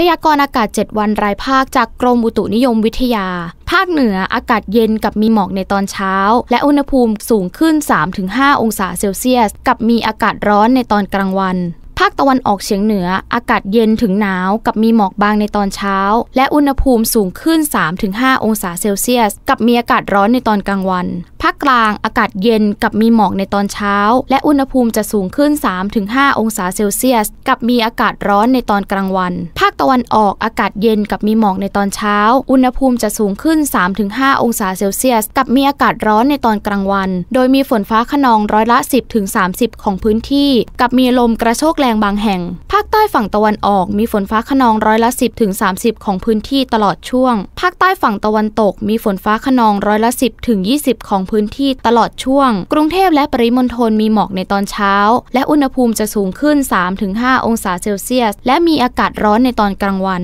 พยากรณ์อากาศ 7 วัน รายภาค จากกรมอุตุนิยมวิทยา ภาคเหนือ อากาศเย็นกับมีหมอกในตอนเช้า และอุณหภูมิสูงขึ้น 3-5 องศาเซลเซียส กับมีอากาศร้อนในตอนกลางวัน ภาคตะวันออกเฉียงเหนือ อากาศเย็นถึงหนาวกับมีหมอกบางในตอนเช้า และอุณหภูมิสูงขึ้น 3-5 องศาเซลเซียส กับมีอากาศร้อนในตอนกลางวันภาคกลางอากาศเย็นกับมีหมอกในตอนเช้า และอุณหภูมิจะสูงขึ้น 3-5 องศาเซลเซียส กับมีอากาศร้อนในตอนกลางวัน ภาคตะวันออกอากาศเย็นกับมีหมอกในตอนเช้า อุณหภูมิจะสูงขึ้น 3-5 องศาเซลเซียส กับมีอากาศร้อนในตอนกลางวัน โดยมีฝนฟ้าขนองร้อยละ 10-30 ของพื้นที่ กับมีลมกระโชกแรงบางแห่ง ภาคใต้ฝั่งตะวันออกมีฝนฟ้าขนองร้อยละ 10-30 ของพื้นที่ตลอดช่วง ภาคใต้ฝั่งตะวันตก มีฝนฟ้าขนองร้อยละ 10-20 ของพื้นที่ตลอดช่วงกรุงเทพและปริมณฑลมีหมอกในตอนเช้าและอุณหภูมิจะสูงขึ้น 3-5 องศาเซลเซียส และมีอากาศร้อนในตอนกลางวัน